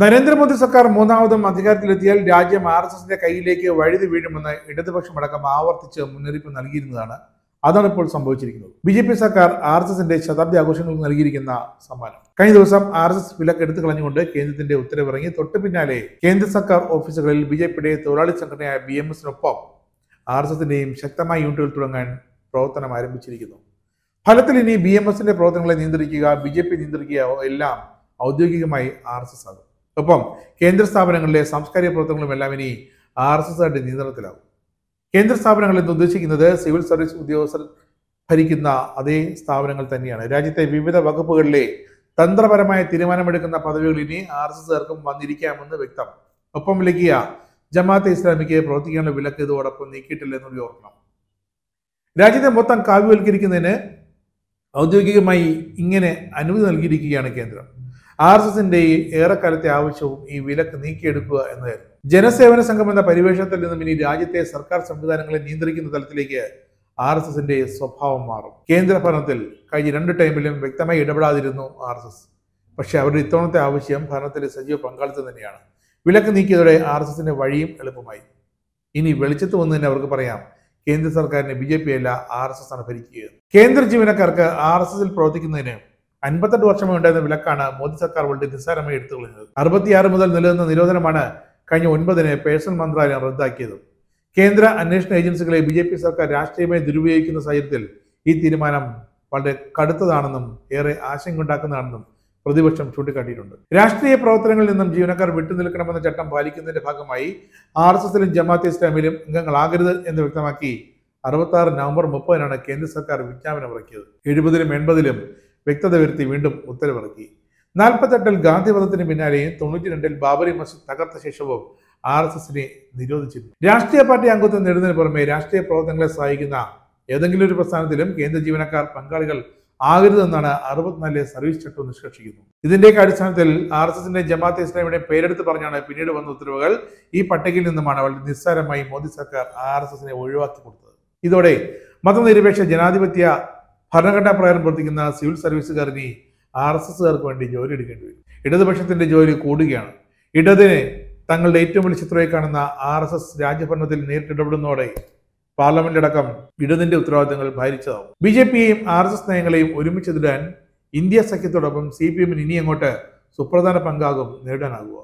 നരേന്ദ്രമോദി സർക്കാർ മൂന്നാമതും അധികാരത്തിലെത്തിയാൽ രാജ്യം ആർ എസ് എസിന്റെ കയ്യിലേക്ക് വഴുതി വീഴുമെന്ന് അടക്കം ആവർത്തിച്ച് മുന്നറിയിപ്പ് നൽകിയിരുന്നതാണ് അതാണ് ഇപ്പോൾ സംഭവിച്ചിരിക്കുന്നത് ബി ജെ പി സർക്കാർ ആർ എസ് എസിന്റെ ശതാബ്ദി ആഘോഷങ്ങൾക്ക് നൽകിയിരിക്കുന്ന സമ്മാനം കഴിഞ്ഞ ദിവസം ആർ എസ് എസ് എടുത്തു കളഞ്ഞുകൊണ്ട് കേന്ദ്രത്തിന്റെ ഉത്തരവിറങ്ങി തൊട്ടു പിന്നാലെ കേന്ദ്ര സർക്കാർ ഓഫീസുകളിൽ ബി ജെ പിയുടെ തൊഴിലാളി സംഘടനയായ ബി എം എസിനൊപ്പം ആർ എസ് എസിന്റെയും ശക്തമായ യൂണിറ്റുകൾ തുടങ്ങാൻ പ്രവർത്തനം ആരംഭിച്ചിരിക്കുന്നു ഫലത്തിൽ ഇനി ബി എം എസിന്റെ പ്രവർത്തനങ്ങളെ നിയന്ത്രിക്കുക ബി ജെ പി നിയന്ത്രിക്കുക എല്ലാം ഔദ്യോഗികമായി ആർ എസ് എസ് ആകും ഒപ്പം കേന്ദ്ര സ്ഥാപനങ്ങളിലെ സാംസ്കാരിക എല്ലാം ഇനി ആർ എസ് എസ് ആയിട്ട് നിയന്ത്രണത്തിലാവും കേന്ദ്ര സ്ഥാപനങ്ങൾ എന്ന് ഉദ്ദേശിക്കുന്നത് സിവിൽ സർവീസ് ഉദ്യോഗസ്ഥർ ഭരിക്കുന്ന അതേ സ്ഥാപനങ്ങൾ തന്നെയാണ് രാജ്യത്തെ വിവിധ വകുപ്പുകളിലെ തന്ത്രപരമായ തീരുമാനമെടുക്കുന്ന പദവികൾ ഇനി ആർ എസ് എസുകാർക്കും വന്നിരിക്കാമെന്ന് വ്യക്തം ഒപ്പം വിലക്കിയ ജമാഅത്തെ ഇസ്ലാമിക്ക് പ്രവർത്തിക്കാനുള്ള വിലക്ക് ഇതോടൊപ്പം നീക്കിയിട്ടില്ല എന്നൊരു ഓർക്കണം രാജ്യത്തെ മൊത്തം കാവ്യവൽക്കരിക്കുന്നതിന് ഔദ്യോഗികമായി ഇങ്ങനെ അനുമതി നൽകിയിരിക്കുകയാണ് കേന്ദ്രം ആർ എസ് എസിന്റെ ഈ ഏറെക്കാലത്തെ ആവശ്യവും ഈ വിലക്ക് നീക്കിയെടുക്കുക എന്നതായിരുന്നു ജനസേവന സംഘം എന്ന പരിവേഷത്തിൽ നിന്നും ഇനി രാജ്യത്തെ സർക്കാർ സംവിധാനങ്ങളെ നിയന്ത്രിക്കുന്ന തലത്തിലേക്ക് ആർ എസ് എസിന്റെ സ്വഭാവം മാറും കേന്ദ്ര ഭരണത്തിൽ കഴിഞ്ഞ രണ്ട് ടൈമിലും വ്യക്തമായി ഇടപെടാതിരുന്നു ആർ എസ് എസ് പക്ഷേ അവരുടെ ഇത്തവണത്തെ ആവശ്യം ഭരണത്തിലെ സജീവ പങ്കാളിത്തം തന്നെയാണ് വിലക്ക് നീക്കിയതോടെ ആർ എസ് എസിന്റെ വഴിയും എളുപ്പമായി ഇനി വെളിച്ചത്ത് വന്ന് തന്നെ അവർക്ക് പറയാം കേന്ദ്ര സർക്കാരിനെ ബി ജെ പി അല്ല ആർ എസ് എസ് ആണ് ഭരിക്കുക കേന്ദ്ര ജീവനക്കാർക്ക് ആർ എസ് എസിൽ പ്രവർത്തിക്കുന്നതിന് അൻപത്തെട്ട് വർഷമേ ഉണ്ടായിരുന്ന വിലക്കാണ് മോദി സർക്കാർ വളരെ നിസ്സാരമായി എടുത്തു കളഞ്ഞത് അറുപത്തിയാറ് മുതൽ നിലനിന്ന നിരോധനമാണ് കഴിഞ്ഞ ഒൻപതിന് പേഴ്സണൽ മന്ത്രാലയം റദ്ദാക്കിയത് കേന്ദ്ര അന്വേഷണ ഏജൻസികളെ ബി ജെ പി സർക്കാർ രാഷ്ട്രീയമായി ദുരുപയോഗിക്കുന്ന സാഹചര്യത്തിൽ ഈ തീരുമാനം വളരെ കടുത്തതാണെന്നും ഏറെ ആശങ്ക ഉണ്ടാക്കുന്നതാണെന്നും പ്രതിപക്ഷം ചൂണ്ടിക്കാട്ടിയിട്ടുണ്ട് രാഷ്ട്രീയ പ്രവർത്തനങ്ങളിൽ നിന്നും ജീവനക്കാർ വിട്ടുനിൽക്കണമെന്ന ചട്ടം പാലിക്കുന്നതിന്റെ ഭാഗമായി ആർ എസ് എസിലും ജമാഅത്തെ ഇസ്ലാമിലും അംഗങ്ങളാകരുത് എന്ന് വ്യക്തമാക്കി അറുപത്തി നവംബർ മുപ്പതിനാണ് കേന്ദ്ര സർക്കാർ വിജ്ഞാപനം ഇറക്കിയത് എഴുപതിലും എൺപതിലും വ്യക്തത വരുത്തി വീണ്ടും ഉത്തരവിറക്കി നാൽപ്പത്തെട്ടിൽ ഗാന്ധിവധത്തിന് പിന്നാലെയും രണ്ടിൽ ബാബറി മസ്ജിദ് തകർത്ത ശേഷവും ആർ എസ് എസിനെ നിരോധിച്ചിരുന്നു രാഷ്ട്രീയ പാർട്ടി അംഗത്വം നേടുന്നതിന് പുറമെ രാഷ്ട്രീയ പ്രവർത്തനങ്ങളെ സഹായിക്കുന്ന ഏതെങ്കിലും ഒരു പ്രസ്ഥാനത്തിലും കേന്ദ്ര ജീവനക്കാർ പങ്കാളികൾ ആകരുതെന്നാണ് അറുപത്തിനാലിലെ സർവീസ് ചട്ടം നിഷ്കർഷിക്കുന്നു ഇതിന്റെയൊക്കെ അടിസ്ഥാനത്തിൽ ആർ എസ് എസിന്റെ ജമാഅത്ത് ഇസ്ലാമിയുടെ പേരെടുത്ത് പറഞ്ഞാണ് പിന്നീട് വന്ന ഉത്തരവുകൾ ഈ പട്ടികയിൽ നിന്നുമാണ് വളരെ നിസ്സാരമായി മോദി സർക്കാർ ആർ എസ് എസിനെ ഒഴിവാക്കി കൊടുത്തത് ഇതോടെ മതനിരപേക്ഷ ജനാധിപത്യ ഭരണഘടനാ പ്രകാരം പ്രവർത്തിക്കുന്ന സിവിൽ സർവീസുകാരനെ ആർ എസ് എസുകാർക്ക് വേണ്ടി ജോലി എടുക്കേണ്ടി വരും ഇടതുപക്ഷത്തിന്റെ ജോലി കൂടുകയാണ് ഇടതിനെ തങ്ങളുടെ ഏറ്റവും വലിയ ശത്രുവായി കാണുന്ന ആർ എസ് എസ് രാജ്യഭരണത്തിൽ നേരിട്ടിടപെടുന്നതോടെ പാർലമെന്റ് അടക്കം ഇടതിന്റെ ഉത്തരവാദിത്തങ്ങൾ ഭാരിച്ചതാവും ബി ജെ പിയെയും ആർ എസ് എസ് നയങ്ങളെയും ഒരുമിച്ചെതിരാൻ ഇന്ത്യ സഖ്യത്തോടൊപ്പം സി പി എമ്മിന് ഇനി അങ്ങോട്ട് സുപ്രധാന പങ്കാകും നേടാനാകുക